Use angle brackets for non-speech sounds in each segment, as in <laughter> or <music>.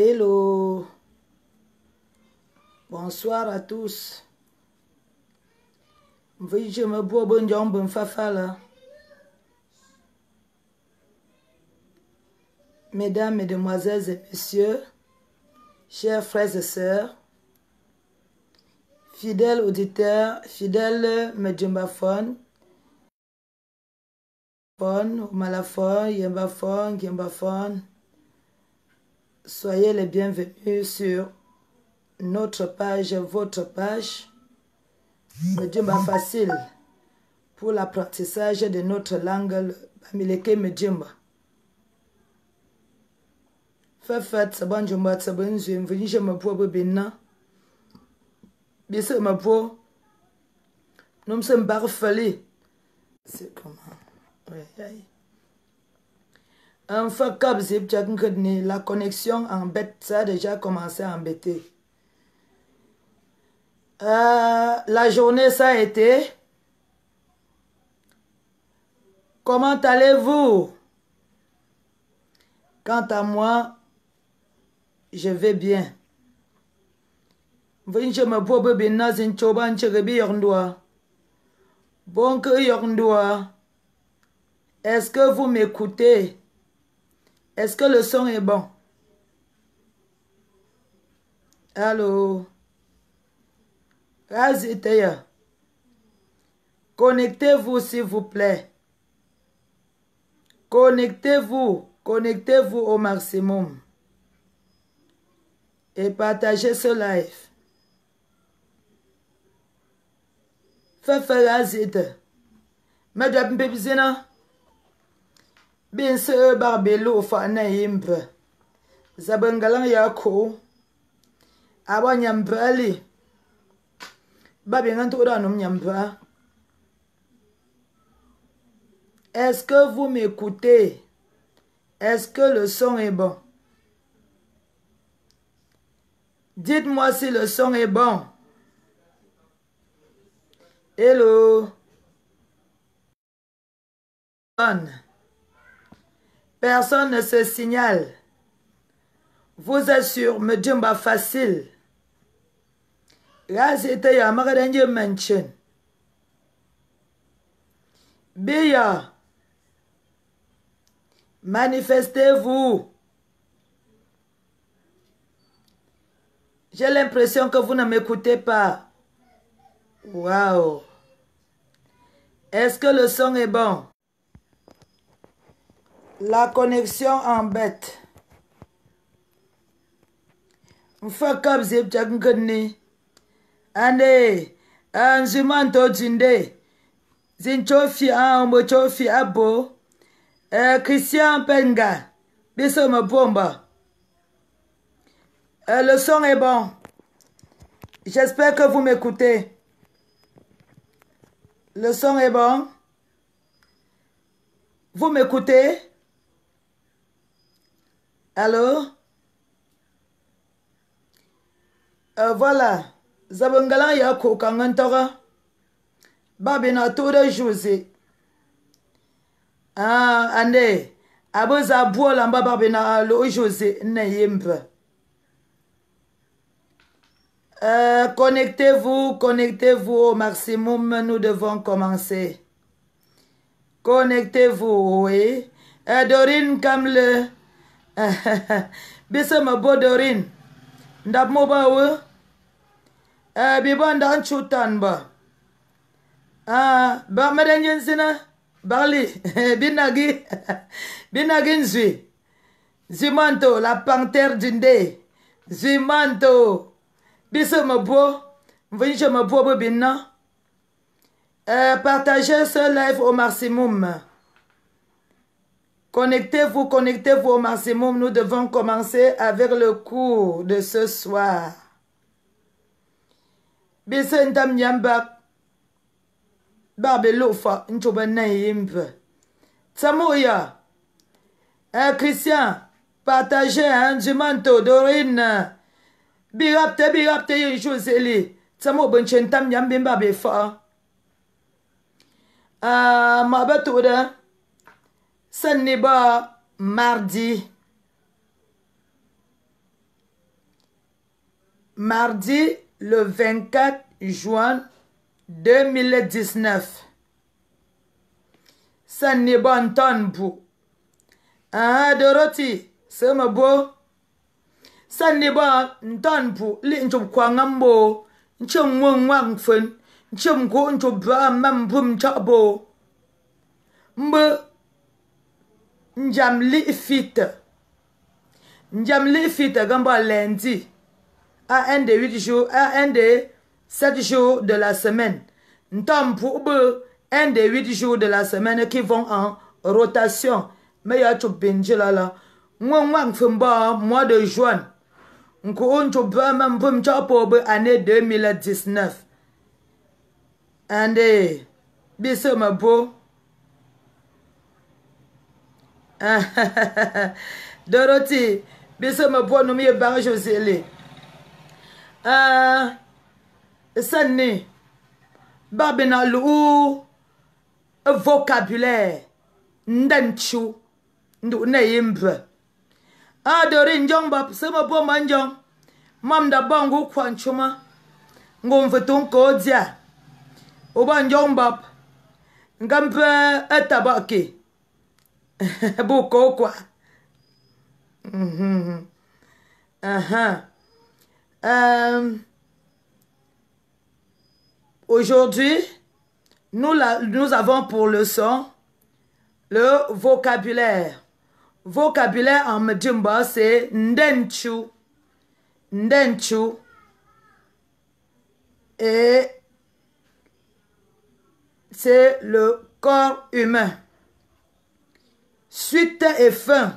Hello Bonsoir à tous. Veuillez me boire bon bon Mesdames, Mesdemoiselles et Messieurs, chers frères et sœurs, fidèles auditeurs, fidèles malafon, malaphones, yembafon. Soyez les bienvenus sur notre page, votre page. Medjimba facile pour l'apprentissage de notre langue, le Bamileke Medjumba Fafat sabanjumba sabanzu mvenisha bobina. bien Mapo. Nous sommes C'est comment? Un Cap Zip, la connexion embête, ça a déjà commencé à embêter. Euh, la journée, ça a été. Comment allez-vous? Quant à moi, je vais bien. Je me bobe bien dans une choban cherebi Bon que yorndoa. Est-ce que vous m'écoutez? Est-ce que le son est bon? Allô? Raziteya. Connectez-vous, s'il vous plaît. Connectez-vous. Connectez-vous au maximum. Et partagez ce live. Fais faire Razite. Mais hein? Bien sûr, barbelo, fa na yi n ba Ali. galiŋ yaa est-ce que vous m'écoutez est-ce que le son est bon dites-moi si le son est bon hello Personne ne se signale. Vous êtes sur Medjumba facile. ya Bia, Manifestez-vous. J'ai l'impression que vous ne m'écoutez pas. Waouh. Est-ce que le son est bon? La connexion embête. Fuck up zip chakngani. Ande, to Jinde. Zinchofi ambochofi abo. Eh, Christian Penga. Biso bomba. Eh, le son est bon. J'espère que vous m'écoutez. Le son est bon. Vous m'écoutez? Allô euh, Voilà. Zabengala ya Kangantara. Babina toda José. Ah, ande. Aboza l'amba babina lo José ne euh, connectez-vous, connectez-vous au maximum, nous devons commencer. Connectez-vous, oui. Adorine euh, Dorine Kamle, <laughs> biso me bo dorin ndap mo ba we eh, bi ba nda chu tan ba ah, ba me den yin sina barli <laughs> binagi <laughs> binagi nzwi zimanto la panthère dinde zimanto biso me bo mveni je me bo bo binna eh, partagez ce live au maximum Connectez-vous, connectez-vous au maximum. Nous devons commencer avec le cours de ce soir. Bisentam nyamba babelofa nchoba naimbe. un Christian, partagez un du manteau d'orine. Birapte, birapte, yirjuseli. Samo benchentam nyambimba befa. Ah, ma batuda. Ce n'est pas mardi. Mardi le 24 juin 2019. Ce n'est ton hein, Ah, Dorothy, c'est ma beau. sanne Kwangambo ntan pu li nchum kwa nchum wang wang chabo mbe Njam Fit. Njam Fit Gamba lundi à un des huit jours, à un des sept jours de la semaine. Ntam pour un des huit jours de la semaine qui vont en rotation. Mais ya tu benji là là. Moi, moi, mois de juin. pour l'année année 2019. Ande, bisous ma <laughs> dorothy biso ma bono mi yebanga josele uh, ah, sanni babe na lu vocabulaire ndanchu ndu na yimbe a ah, dori njong ba so ma bo manjong mam da bangu kwanchuma ngom futun ko oba njong bab ngampe etabaki <laughs> Mhm, mhm. Uh-huh. Euh, aujourd'hui, nous, nous avons pour le son le vocabulaire. Vocabulaire en Mdjumba, c'est Ndenchu. Ndenchu. Et c'est le corps humain. Suite et fin.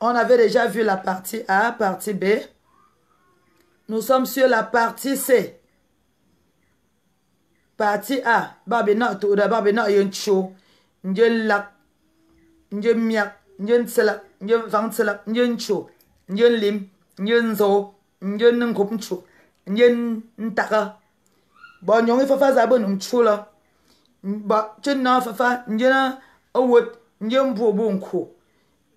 On avait déjà vu la partie A, partie B. Nous sommes sur la partie C. Partie A. Babi na tuda, babi na yon chou. Njen lak. Njen miak. Njen tselak. Njen vang tselak. Njen chou. lim. Njen zo. Njen nkup nchou. Njen ntaka. Bon, yon fafa zabon la. Ba, chen na fafa. Njen na awot. Nyon mpou mpou mkou.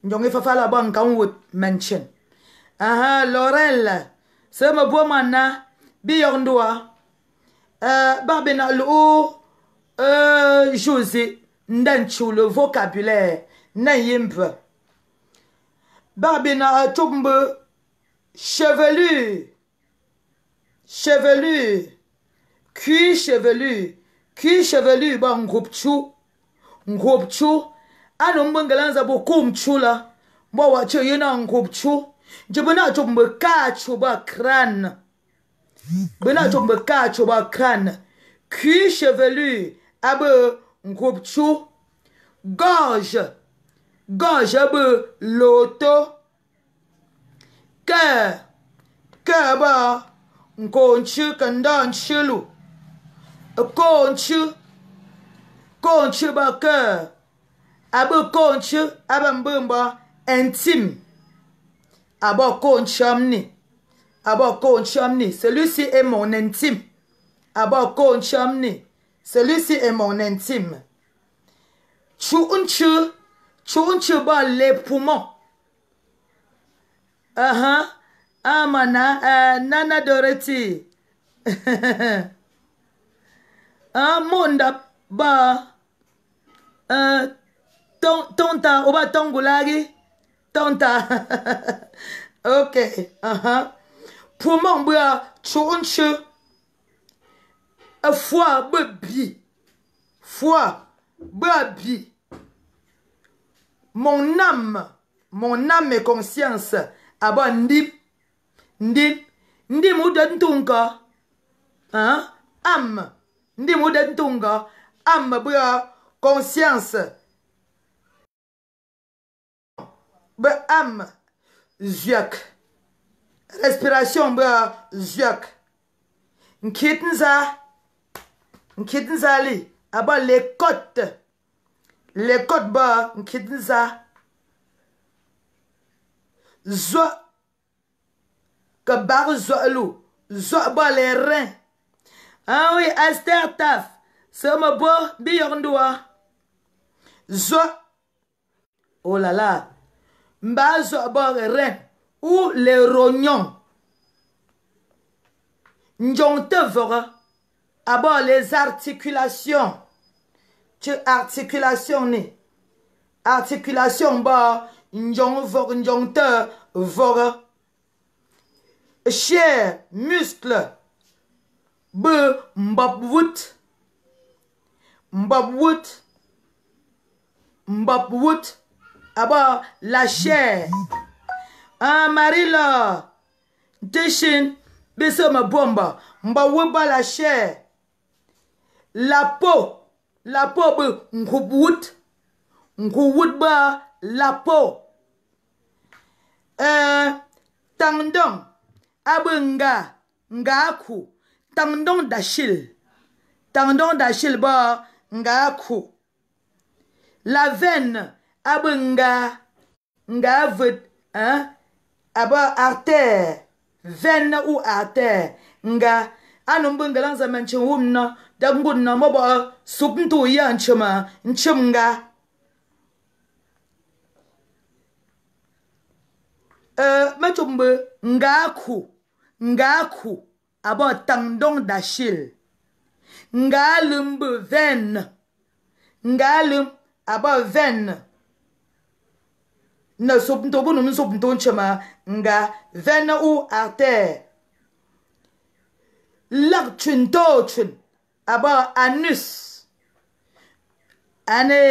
Nyon mfafal aban kan wout menchen. Aha, lorel. Se mpou man nan, bi yon do a. E, eh, barbina lou. E, eh, jouzi. Nden chou le vokabule. Nden yon pwè. Barbina atou mpou. Chevelu. Chevelu. Kwi chevelu. Kwi chevelu ba mkou ptou. Mkou ptou. ana mgbe ngala nza bụ kumchula gbawacha onye na ngwụpchu jebe na-achọ mgbe kaa chụba kran gbe na-achọ mgbe kaa chụba kran kishevelu abụ ngwụpchu gọj gọj abụ loto ke keba nkonchi kanda nchilu konchi konchi ba ke abokontshi abambumbo intime abokontshi omni abokontshi omni celui-ci est mon intime abokontshi omni celui-ci est mon intime tshunchi tshunchi bon les poumons uh -huh. amana ah, uh, nana doreti uh, <laughs> ah, monda ba uh, tonta oba tongolaki tonta <laughs> ok uh-huh. pour mon A fois be bi fois be mon âme mon âme et conscience aba ndip ndip Ndi d'un tonka, hein âme Ndi d'un âme bra conscience Bè am, zyok. Respiration bè, zyok. Nkiten za, nkiten za li, aban lè kote. Lè kote bè, nkiten za. Zouk, kè barou zouk lou, zouk bè lè rè. An wè, wi, astèr taf, se mè bò, bi yon dwa. Zouk, ou oh lalà. rein ou les rognons. vora. Abor les articulations. Tu articulation ni. Articulation ba vora. Chair, muscle. B mbabwut mbabwut Mbabwout. A ba la chè. A mari la. Te shin. Beso mè bon ba. Mba wè ba la chè. La po. La po be mkou wout. Mkou wout ba la po. E. Tangdon. A be nga. Nga akou. Tangdon da chè. Tangdon da chè ba. Nga akou. La venne. abunga nga vut hein aba artère veine ou artère nga anu mbunga lanza manchi wumno da ngunna mobo subntu ya nchima nchimnga chum machumbu nga ku nga ku aba tangdong dashil nga lumbu veine nga lum aba veine na sopunto bunu nga vena u arte lak chun to chun aba anus ane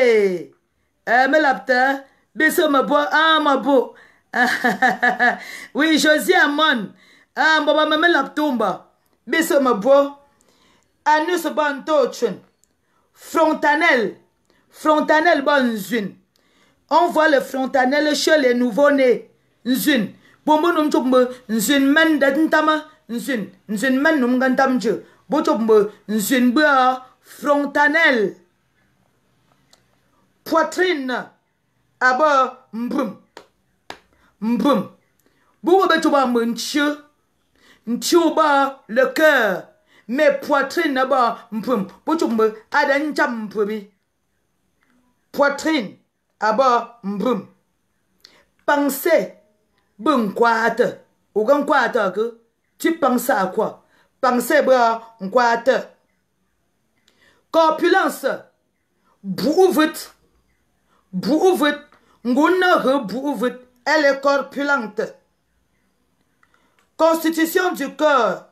Amelapta eh, biso mabo amabo <laughs> oui Josie Amon ambaba memelaptumba ma mabo anus ban to frontanel frontanel bon zune on voit le frontanel chez les nouveau-nés. Nzun. Bombo nom chopmbe. Nzun men ntama. Nzun. Nzun men nom gantam je. Bo Nzun bea. Frontanel. Poitrine. Aba mbrum. Mbrum. Bombo be chopmbe nche. oba le cœur. Mais poitrine aba mbrum. Bo chopmbe. Adan Poitrine aba mbum pensée ben kwate ou gan tu penses à quoi pensée bra mkwate. corpulence bouvet bouvet nguna bouvet elle est corpulente constitution du corps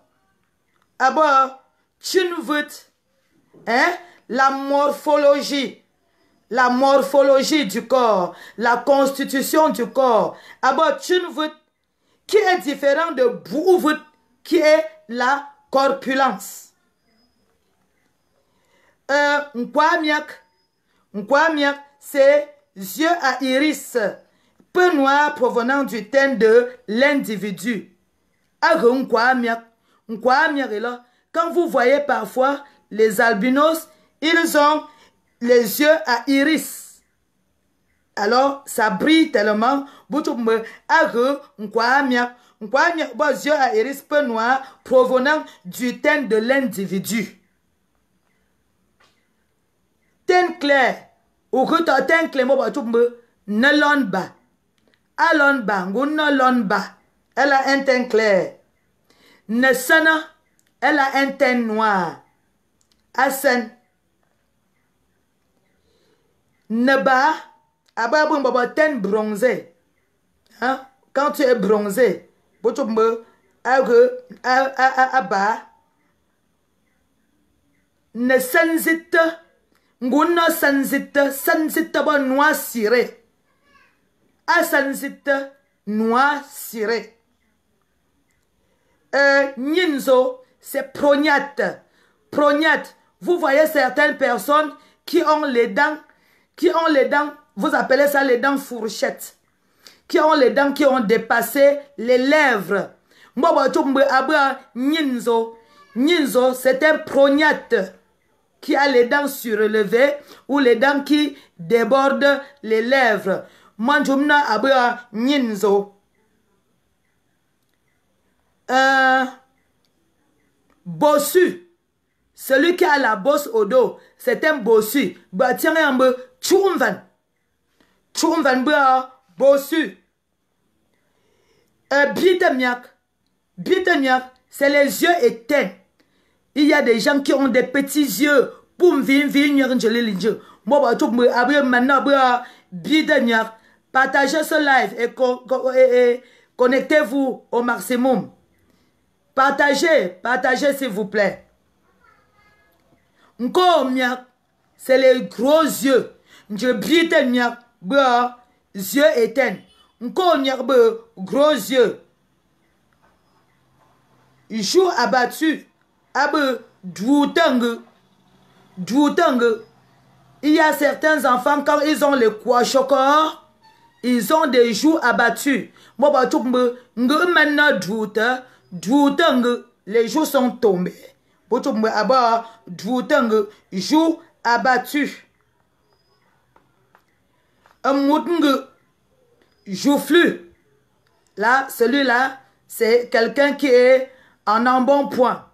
aba tu hein la morphologie la morphologie du corps, la constitution du corps. Abotchunvut, qui est différent de vous? qui est la corpulence. Euh, Nkwamiak, c'est yeux à iris, peu noir provenant du teint de l'individu. Quand vous voyez parfois les albinos, ils ont les yeux à iris. Alors, ça brille tellement. Boutoumbe, agre, nkwaamia. Nkwaamia, bon, yeux à iris peu noir, provenant du teint de l'individu. Teint clair. Ou que teint clair, moi, boutoumbe, ne l'on ba. Alon ba, ne l'on Elle a un teint clair. sana, elle a un teint noir. Asen, Neba, ababun baba ten bronzé. Hein? Quand tu es bronzé, botombe, ague, aba. Ne senzite, nguna senzite, senzite ba noir ciré. A senzite, noir ciré. Euh, Ninzo, c'est prognate. Prognate. Vous voyez certaines personnes qui ont les dents qui ont les dents, vous appelez ça les dents fourchettes, qui ont les dents qui ont dépassé les lèvres. Nienzo, nienzo, c'est un prognate qui a les dents surélevées ou les dents qui débordent les lèvres. Manjumna Euh, bossu, celui qui a la bosse au dos, c'est un bossu. un Churum van. Churum van bra. Bossu. Euh, Britamiak. Britamiak, c'est les yeux éteints. Il y a des gens qui ont des petits yeux. Boum, vim, je l'ai dit Moi, bah, tu me abri maintenant, bra. Britamiak. Partagez ce live et, connectez-vous au maximum. Partagez, partagez s'il vous plaît. Encore, c'est les gros yeux. Je brille tel miak, bras, yeux éteints. Encore miak, gros yeux. Jour abattu, abe, doutang, doutang. Il y a certains enfants, quand ils ont le corps ils ont des joues abattues. Moi, je bah, suis maintenant doutang, les joues sont tombées. Je suis maintenant doute, joues abattus un moutongue jouflu, Là, celui-là, c'est quelqu'un qui est en embonpoint.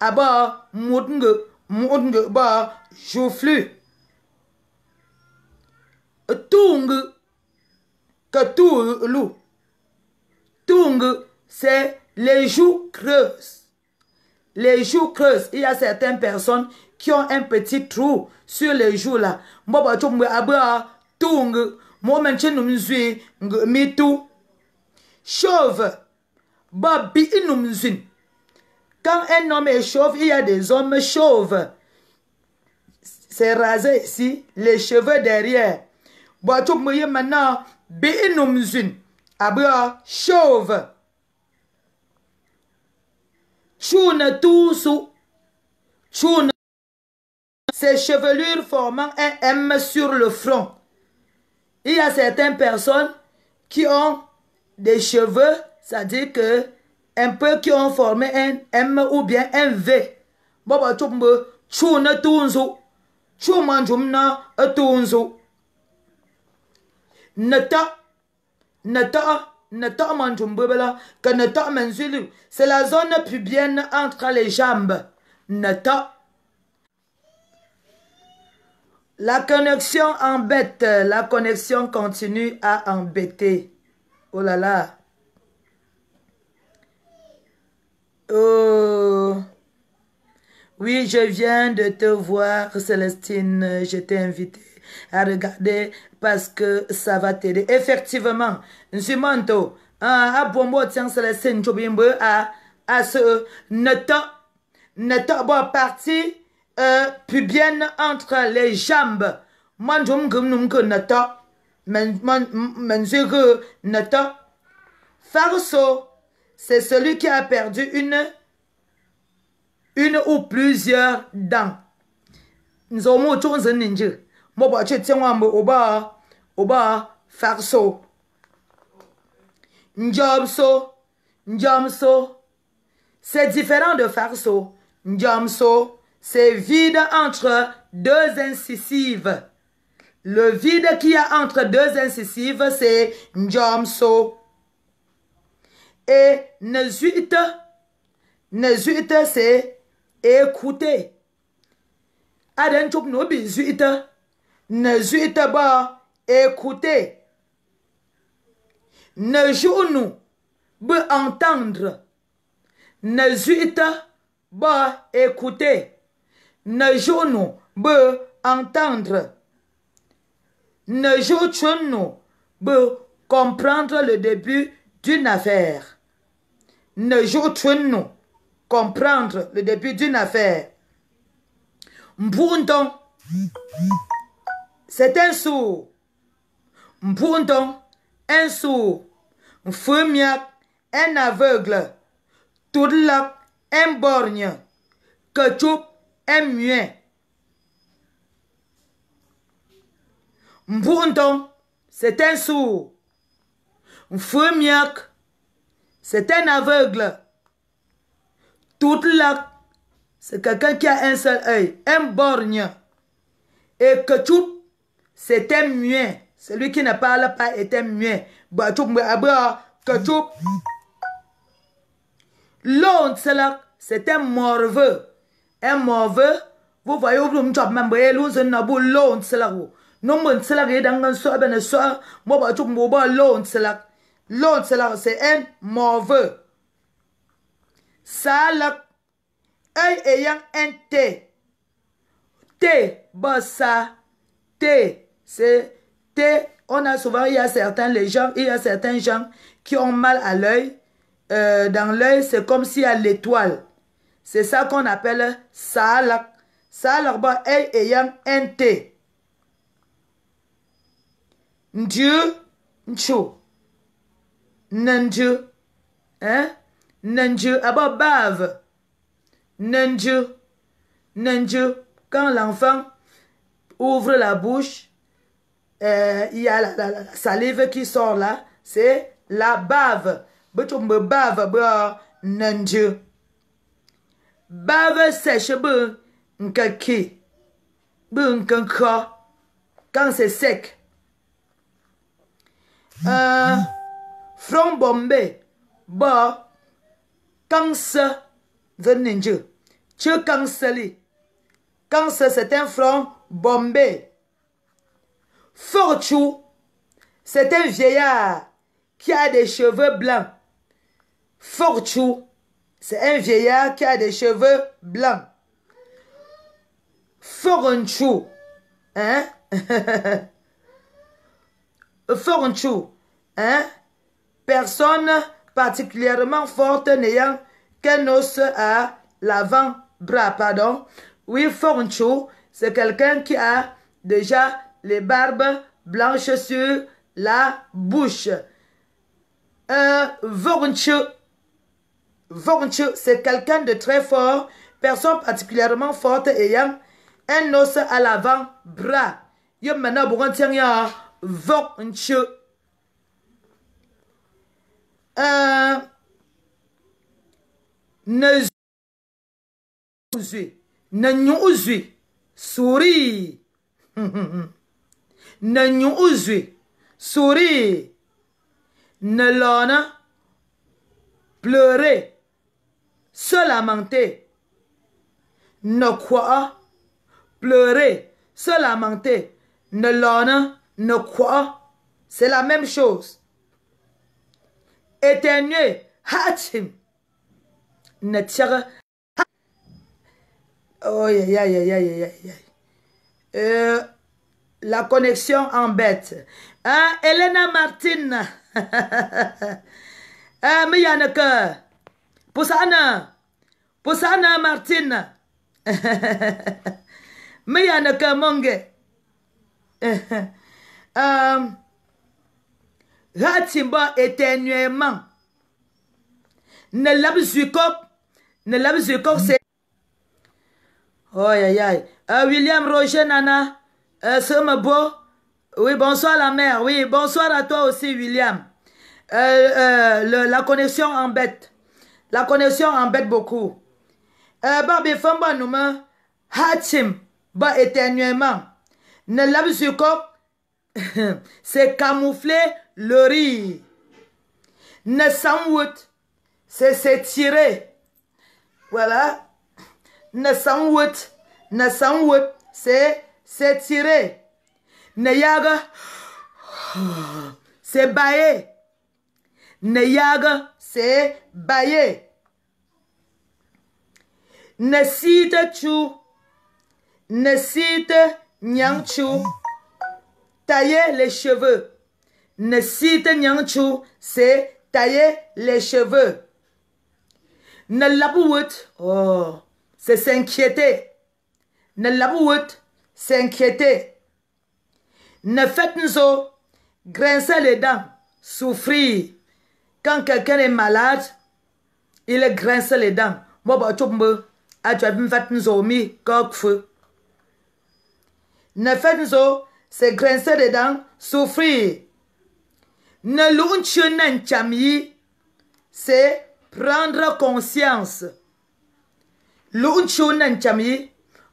Aba moutng, moutongue ba joufflu. Tung, que tout Tung, c'est les joues creuses. Les joues creuses. Il y a certaines personnes qui ont un petit trou sur les joues là tung chauve babi quand un homme est chauve il y a des hommes chauves c'est rasé ici les cheveux derrière bo tu maintenant bi inum abra chauve Choune tousu sous. Choune. Ses chevelures formant un M sur le front. Il y a certaines personnes qui ont des cheveux, c'est-à-dire que un peu qui ont formé un M ou bien un V. Boba la chuna tunzu, chumanjumna tunzu. Nata, Nata, neta manjumbebela, que neta C'est la zone pubienne entre les jambes. Nata. La connexion embête. La connexion continue à embêter. Oh là là. Oh. Oui, je viens de te voir, Célestine. Je t'ai invité à regarder parce que ça va t'aider. Effectivement, Ah, à ah, Bombo, tiens, Célestine, ah, à ce. Ne t'en. Ne t'en. Bon, parti. Euh, Plus bien entre les jambes. Madam, que nous nous connata, monsieur nata. Farceau, c'est celui qui a perdu une, une ou plusieurs dents. N'zomou, tounze ninja. Moi, Oba, Oba, farceau. N'jamso, n'jamso, c'est différent de farceau. N'jamso. se vide entre deux incisives. Le vide qu'il y a entre deux incisives, c'est Njomso. Et Nezuite, Nezuite, c'est écouter. Aden Chouk Nobi Zuite, Nezuite, bah, écouter. Ne joue entendre. Nezuite, bah, écouter. nous be entendre. nous be comprendre le début d'une affaire. Ne nous comprendre le début d'une affaire. Mbundon. C'est un sourd. Mbundon, un sourd. Mfumiak, un aveugle. tout un borgne est muet. bourdon c'est un sourd. miak, c'est un aveugle. tout Toutlak, c'est quelqu'un qui a un seul œil, un borgne. Et Ketchup, c'est un muet. Celui qui ne parle pas est un muet. Ketchup, bah, ah, bah, L'autre, c'est un morveux. emove vuvaye ubulu mtshaba mambuyele uzeni nabulowo ndiselaka wo nombo ndiselaka yedanga ndisobe nesoka moba tsho kumbuba lowo ndiselaka lowo ndiselaka se en move salak œil ayant un T. T, bossa. T, c'est T. On a souvent, il y a certains, les gens, il y a certains gens qui ont mal à l'œil. Euh, dans l'œil, c'est comme s'il y a l'étoile. C'est ça qu'on appelle salak. Salak est ayant un T. Dieu, ncho. Nandieu. Hein? Nandieu. abo bave. Nandieu. Quand l'enfant ouvre la bouche, euh, il y a la, salive qui sort là. C'est la bave. Bave, bave, bave sèche nka ki be quand c'est sec euh, from Ba. quand c'est the ninja che canceli quand c'est un front bombé fortune c'est un vieillard qui a des cheveux blancs fortune c'est un vieillard qui a des cheveux blancs. Forunchu. Hein? <laughs> Forunchu. Hein? Personne particulièrement forte n'ayant qu'un os à l'avant-bras, pardon. Oui, Forunchu, c'est quelqu'un qui a déjà les barbes blanches sur la bouche. Un euh, c'est quelqu'un de très fort, personne particulièrement forte ayant un os à l'avant-bras. Yo maintenant, pour tien ya Un. Euh, ne Un. ne nyu souris. <laughs> ne souris. Ne l'on pleurer se lamenter. Ne quoi, pleurer, se lamenter. Ne l'honne, ne quoi, c'est la même chose. Éternuer, hachim. Ne tire. Oh, yeah yeah yeah yeah yeah la connexion embête. Ah Elena Martin. hein, <laughs> Posana. Posana Martin. <laughs> a Kamonge. camoufle. <laughs> Um, Ratimba éternuellement. Ne l'abzukop. Ne l'abzukop, c'est. Oh, ah, aïe, aïe. Euh, William Roger Nana. Euh, ah, beau... Oui, bonsoir la mère. Oui, bonsoir à toi aussi, William. Ah, la connexion embête. La connexion embête beaucoup. Ba bah famba numa hatim ba éternuellement. Ne pas, <laughs> c'est camoufler le riz. Ne samwout c'est s'étirer. Voilà. Ne samwout ne samwout c'est s'étirer. Ne yaga <sighs> c'est bailler. Ne yaga c'est bailler. Nesite chu, Ne nyang chu, tailler les cheveux. Ne nyang chu, c'est tailler les cheveux. Ne labouet, oh, c'est s'inquiéter. Ne C'est s'inquiéter. Ne faites-nous grincer les dents, souffrir. Quand quelqu'un est malade, il grince les dents. Ne faites zo, c'est grincer les dents, souffrir. Ne c'est prendre conscience. L'unchunenchami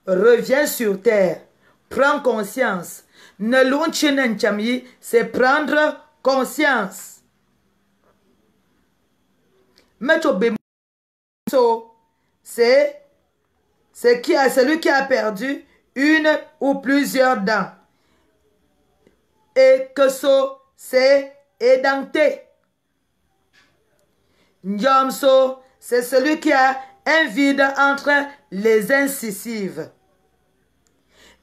revient sur terre, prends conscience. Ne l'unchunenchami, c'est prendre conscience. Mettre au C'est celui qui a perdu une ou plusieurs dents. Et que so, c'est édenté. Nyomso, c'est celui qui a un vide entre les incisives.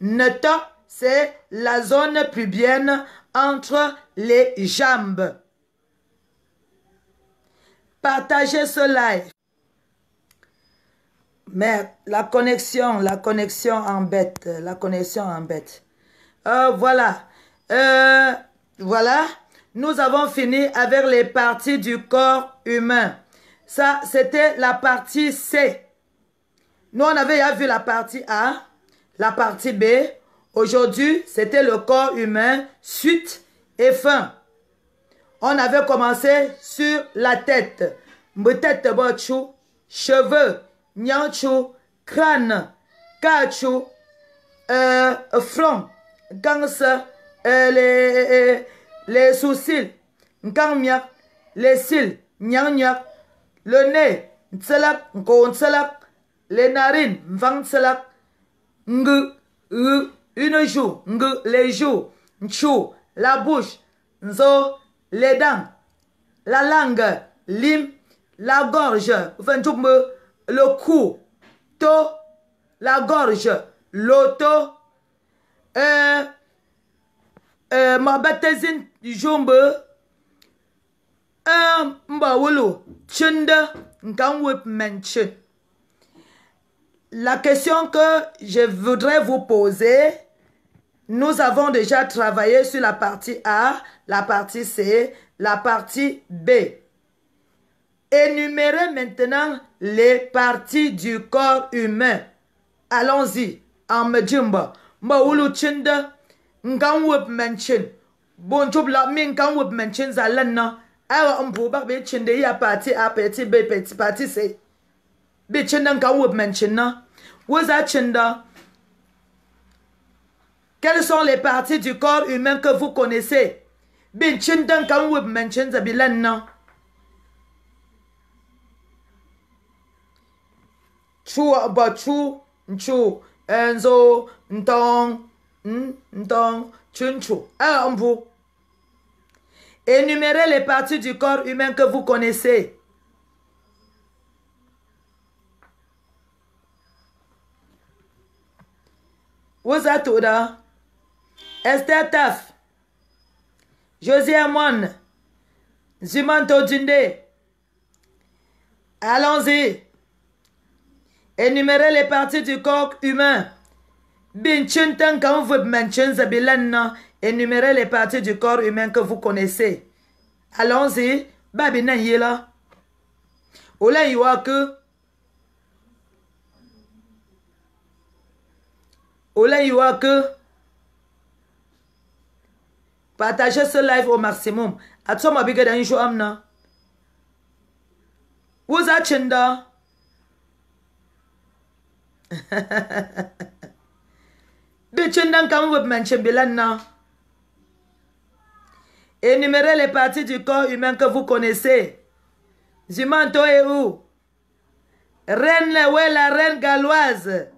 Neto, c'est la zone pubienne entre les jambes. Partagez ce live. Mais la connexion, la connexion embête. La connexion embête. Euh, voilà. Euh, voilà. Nous avons fini avec les parties du corps humain. Ça, c'était la partie C. Nous, on avait déjà vu la partie A, la partie B. Aujourd'hui, c'était le corps humain, suite et fin. On avait commencé sur la tête. Mbetete bochou, cheveux, nyanchou, crâne, kachou, euh, front, gangse euh, les, euh, les sourcils, nkangmia, les cils, nyangnya, le nez, ntselak, nkonselak, les narines, mvangselak, ng, u, une joue, ng, les joues, nchou, la bouche, nzo, les dents, la langue, l'im, la gorge, le cou, to, la gorge, l'auto, euh, ma baptême, jombe, un mbawolo, La question que je voudrais vous poser, nous avons déjà travaillé sur la partie A, la partie C, la partie B. Énumérez maintenant les parties du corps humain. Allons-y. Amjimba. Mawulu chinda. Ngan menchin. Bonjoub la min ngan wup menchin zalena. Awa mpuba be chinda ya partie A, partie B, partie C. Be chinda menchin na. Waza chinda. Quelles sont les parties du corps humain que vous connaissez Chu ba chu chu enzo ntong ntong chunchu. Alors vous énumérez les parties du corps humain que vous connaissez. What's Esther Taf, José Amon, Zimanto Dinde, Allons-y. Énumérez les parties du corps humain. Binchunten, quand vous énumérez les parties du corps humain que vous connaissez. Allons-y. Babina Yela. Ola Iwake. Ola Partagez ce live au maximum. Atoma bigger than you amna. Who's that chinda? <laughs> De chinda vous web mention bilan Énumérez les parties du corps humain que vous connaissez. Zumanto et où? Reine, ouais, la reine galloise.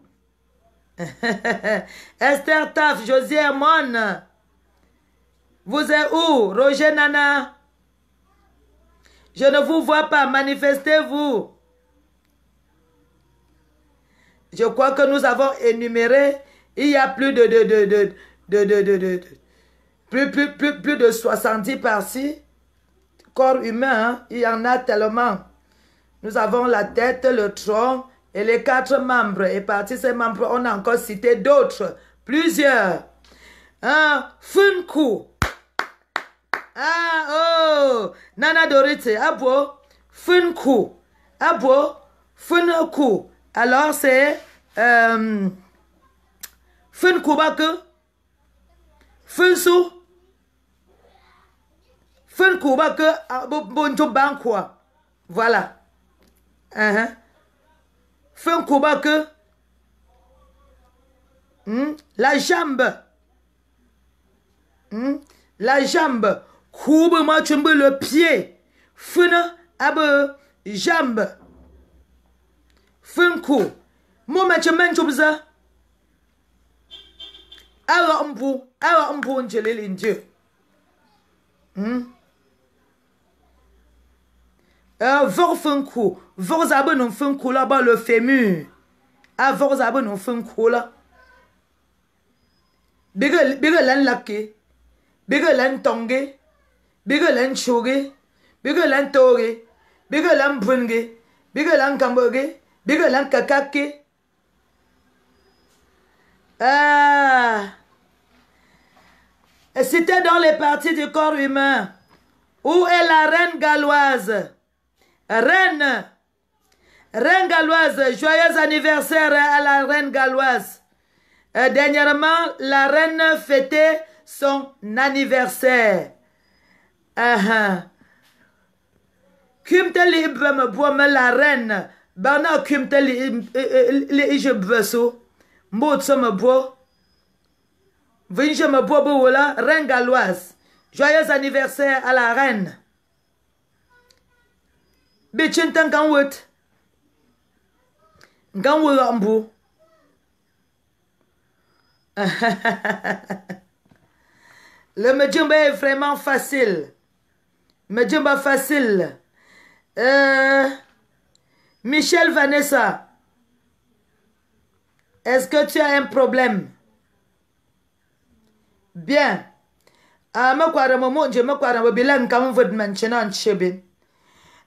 <laughs> Esther Taf, José Amon. Vous êtes où, Roger Nana Je ne vous vois pas, manifestez-vous. Je crois que nous avons énuméré, il y a plus de, plus, plus, plus, de 70 par-ci. Corps humain, hein, il y en a tellement. Nous avons la tête, le tronc et les quatre membres. Et partie ces membres, on a encore cité d'autres, plusieurs. Hein? Funku, ah, oh, Nana Dorite abo, Funku abo, fin Alors, c'est euh, fin coup, bac, fin sou, fin coup, bon, Voilà. Uh-huh. Fin coup, hmm? la jambe, hmm? la jambe moi le pied. Funa, abe, jambe. Funko. Moma, ma a Awa mpu, awa un njelele nje. Hmm? Euh, vor vos vor zabe non cou là bas le fému vos ah, vor zabe non là ah. C'était dans les parties du corps humain. Où est la reine galloise Reine Reine galloise, joyeux anniversaire à la reine galloise. Euh, dernièrement, la reine fêtait son anniversaire. Aha. libre me boit, me la reine. Bana kim li, eh, eh, eh, li je beso. me bwo. Vinje me Reine galloise. Joyeux anniversaire à la reine. Bichin tan kan wot. Le médium est vraiment facile pas Facile, euh, Michel Vanessa, est-ce que tu as un problème? Bien. Ah, je bilan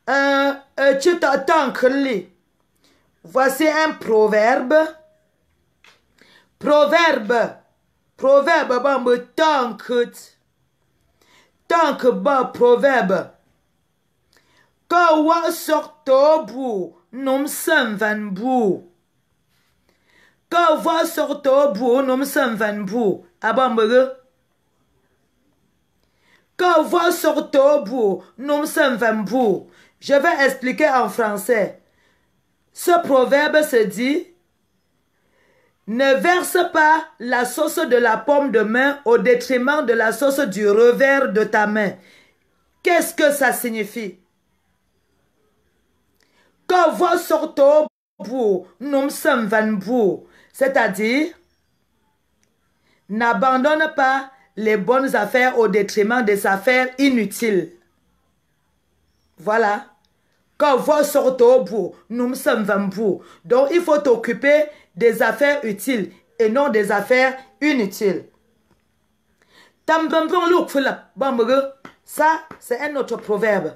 euh, euh, tu t'attends Voici un proverbe. Proverbe. Proverbe tant que. Tank ba proverbe. Ka wa sorto bu num sommes van bu. Ka wa sorto bu num san bu. Abambere. Ah Ka wa sorto bu num Je vais expliquer en français. Ce proverbe se dit ne verse pas la sauce de la pomme de main au détriment de la sauce du revers de ta main. Qu'est-ce que ça signifie? C'est-à-dire, n'abandonne pas les bonnes affaires au détriment des affaires inutiles. Voilà. Donc, il faut t'occuper des affaires utiles et non des affaires inutiles. Ça, c'est un autre proverbe.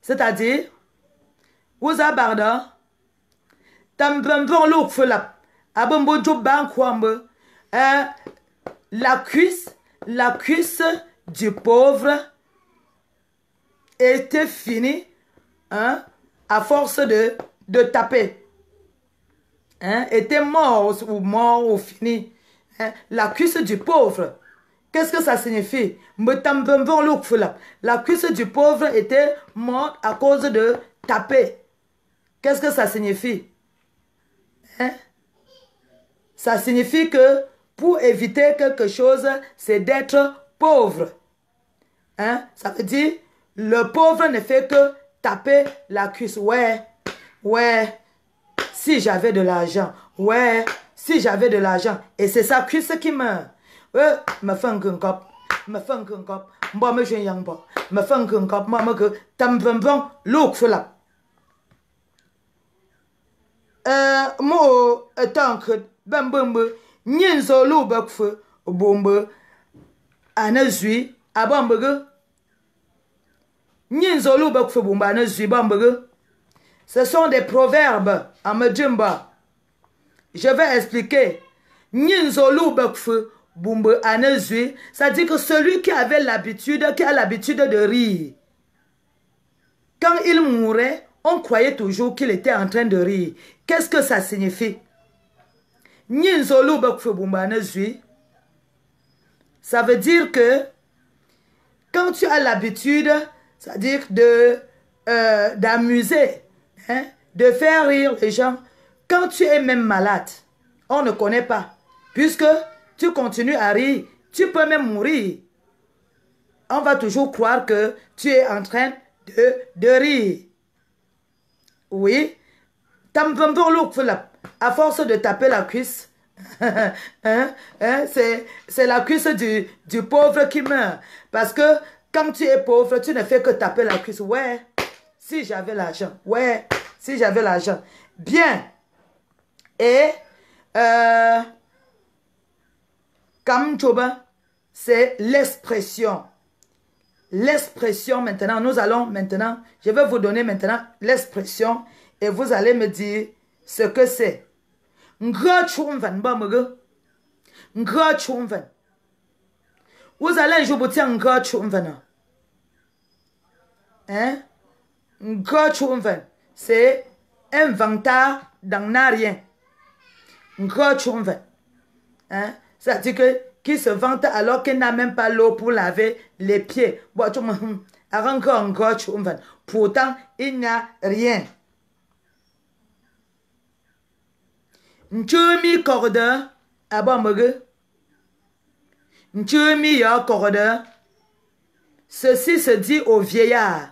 C'est-à-dire, vous abarda, ah ben, euh, la cuisse, la cuisse du pauvre était finie hein, à force de de taper, hein, était mort ou mort ou fini. Hein, la cuisse du pauvre, qu'est-ce que ça signifie La cuisse du pauvre était morte à cause de taper. Qu'est-ce que ça signifie hein? Ça signifie que pour éviter quelque chose, c'est d'être pauvre. Hein? Ça veut dire, le pauvre ne fait que taper la cuisse. Ouais, ouais, si j'avais de l'argent, ouais, si j'avais de l'argent. Et c'est ça, ce qui meurt. Euh, me fait un cop, me fait un cop, moi me suis un cop, me fait un cop, moi me que, tam Je look cela. Euh, moi, euh, tant que, ben ben ben, Je zo bombe, abambe ge, nyen zo lo bambe ce sont des proverbes à Je vais expliquer. Ça dire que celui qui avait l'habitude, qui a l'habitude de rire, quand il mourait, on croyait toujours qu'il était en train de rire. Qu'est-ce que ça signifie Ça veut dire que quand tu as l'habitude, c'est-à-dire de euh, d'amuser, Hein? de faire rire les gens. Quand tu es même malade, on ne connaît pas. Puisque tu continues à rire, tu peux même mourir. On va toujours croire que tu es en train de, de rire. Oui. À force de taper la cuisse, <laughs> hein, hein, c'est la cuisse du, du pauvre qui meurt. Parce que quand tu es pauvre, tu ne fais que taper la cuisse. Ouais. Si j'avais l'argent. Ouais, si j'avais l'argent. Bien. Et euh, c'est l'expression. L'expression maintenant, nous allons maintenant, je vais vous donner maintenant l'expression et vous allez me dire ce que c'est. Vous allez un jour vous Hein? Ngochumven, c'est un vantard dans n'a rien. Ngochumven. Hein? C'est-à-dire que qui se vante alors qu'il n'a même pas l'eau pour laver les pieds. Hum. Pourtant, il n'y a rien. Nchumi corda abomoge. Ah Nchumi ya cordeur. Ceci se dit aux vieillards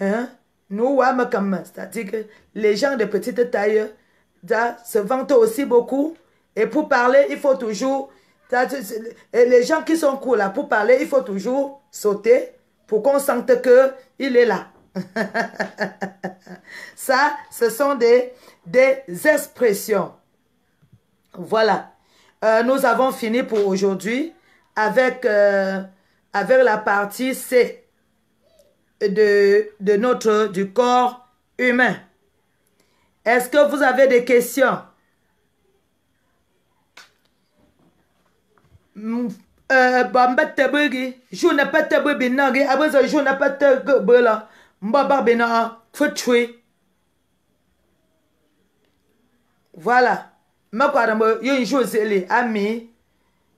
Hein? Nous, c'est-à-dire que les gens de petite taille se vantent aussi beaucoup. Et pour parler, il faut toujours... Et les gens qui sont courts là, pour parler, il faut toujours sauter pour qu'on sente qu'il est là. <laughs> Ça, ce sont des, des expressions. Voilà. Euh, nous avons fini pour aujourd'hui avec, euh, avec la partie C. de, de notre, du corps humain. Est-ce que vous avez des questions mm, euh, bamba tabiri juna patabu binari abaza juna patagubula mbaba bina futui voilà makwadambo yin jozeli ami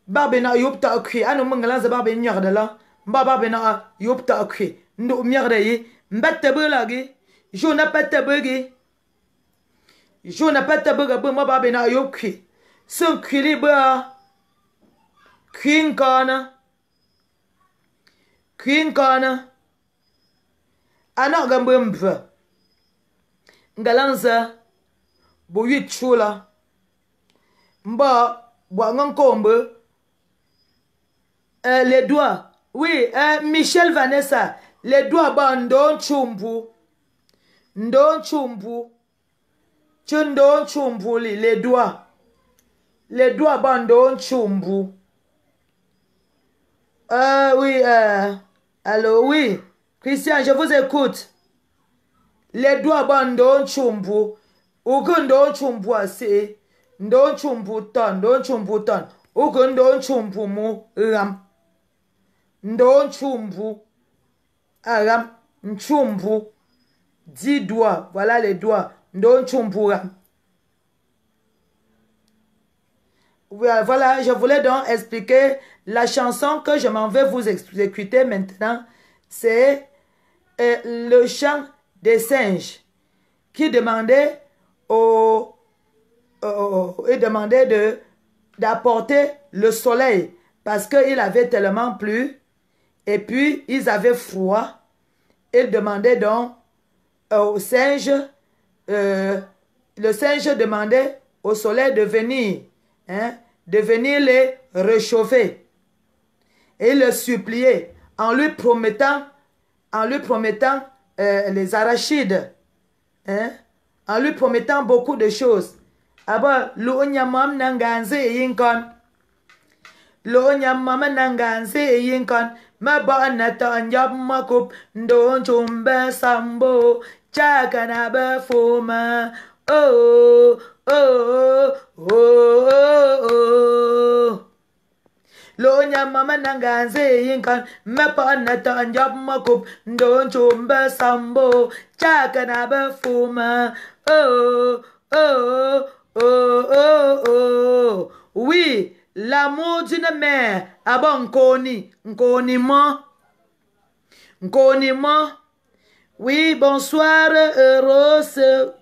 babina yupta akwi anu ah, mangala za babin nyarda la mbaba bina yupta akwi ndo miagre ye mba tebre la ge jo na pa tebre ge jo na pa tebre ge bo mo ba be na yo kwi sen kwi li ba kwi nkana kwi nkana anok ga mbe mbva ngalanza bo yu chula mba bwa ngonkombe euh, les doigts oui euh, Michel Vanessa Chumbu, ledwaba ndonchumbu ndonchumbu chindonchumbu li ledwa ledwaba Chumbu. euh, oui euh, allô oui Christian je vous écoute Chumbu, ledwaba ndonchumbu uku ndonchumbu ase Chumbu ton ndonchumbu ton uku ndonchumbu mu ram Chumbu. aram nchumbu. Dix doigts, voilà les doigts. Ndo Voilà, je voulais donc expliquer la chanson que je m'en vais vous exécuter maintenant. C'est euh, le chant des singes qui demandait au, demandait de d'apporter le soleil parce qu'il avait tellement plu et puis, ils avaient froid. Ils demandaient donc euh, au singe, euh, le singe demandait au soleil de venir, hein, de venir les réchauffer. Et le supplier en lui promettant, en lui promettant euh, les arachides, hein, en lui promettant beaucoup de choses. mabanata nyamakup ndonchumbe sambo chakana befuma oh oh oh oh oh lonyama mananganze yinkan mabanata nyamakup ndonchumbe sambo chakana befuma oh oh oh oh oh oui L'amour d'une mère, abon ah nkoni, nkoni man. Nkoni Oui, bonsoir, heureuse, Rose.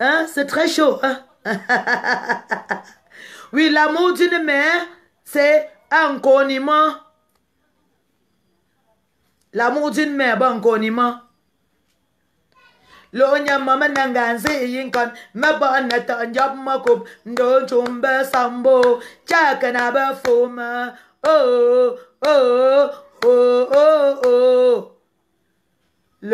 Hein, c'est très chaud. Hein? <laughs> oui, l'amour d'une mère, c'est un ah, coniment. L'amour d'une mère, bon un le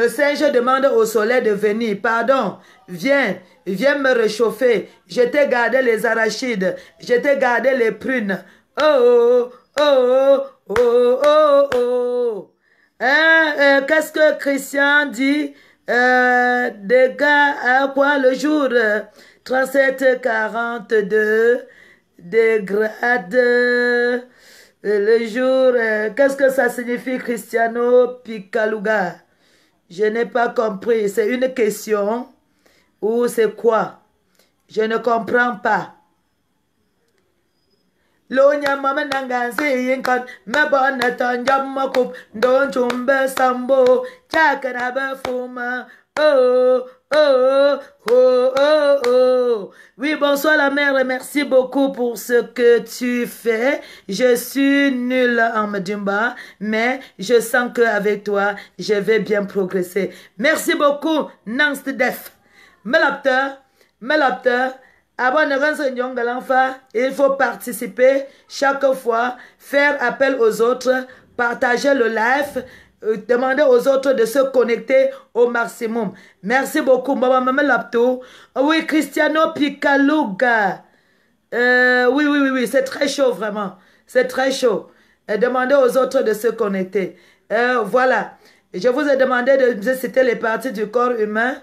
singe demande au soleil de venir. Pardon, viens, viens me réchauffer. Je t'ai gardé les arachides, je t'ai gardé les prunes. Oh, oh, oh, oh, oh, Qu'est-ce que Christian dit euh, à quoi le jour 37, 42 dégrade le jour. Euh, qu'est-ce que ça signifie Cristiano Picaluga Je n'ai pas compris. C'est une question ou c'est quoi Je ne comprends pas mama oh oh, oh oh, oh, Oui, bonsoir la mère merci beaucoup pour ce que tu fais. Je suis nul en Medumba, mais je sens qu'avec toi, je vais bien progresser. Merci beaucoup, Nance Def. Melopter, Melopter, de il faut participer chaque fois, faire appel aux autres, partager le live, euh, demander aux autres de se connecter au maximum. Merci beaucoup, Maman Lapto. Oh oui, Cristiano Picaluga. Euh, oui, oui, oui, oui, c'est très chaud, vraiment. C'est très chaud. Euh, demandez aux autres de se connecter. voilà. Je vous ai demandé de citer les parties du corps humain.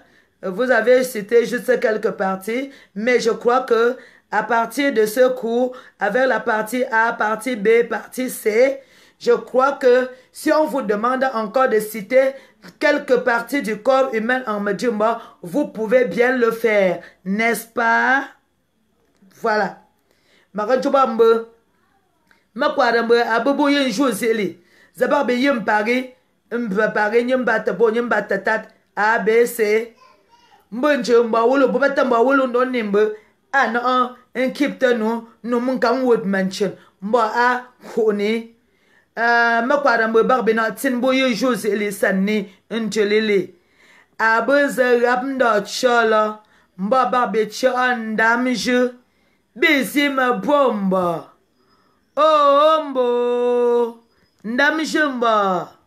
Vous avez cité juste quelques parties, mais je crois que à partir de ce cours, avec la partie A, partie B, partie C, je crois que si on vous demande encore de citer quelques parties du corps humain en médium, vous pouvez bien le faire, n'est-ce pas? Voilà. makwarambe, abubu mbapari, A, B, C, Mbo nje mba wolo, pou petan mba wolo ndon nimbe, an an, en kipte nou, nou moun ka mwot menchen. Mba a, kouni. E, me kwa dan mbo barbe natin, mbo yojouzi li sani, njou li li. A, bez rap mda chala, mba barbe chan damjou, bezim oh, pou mba. O, mbo, damjou mba.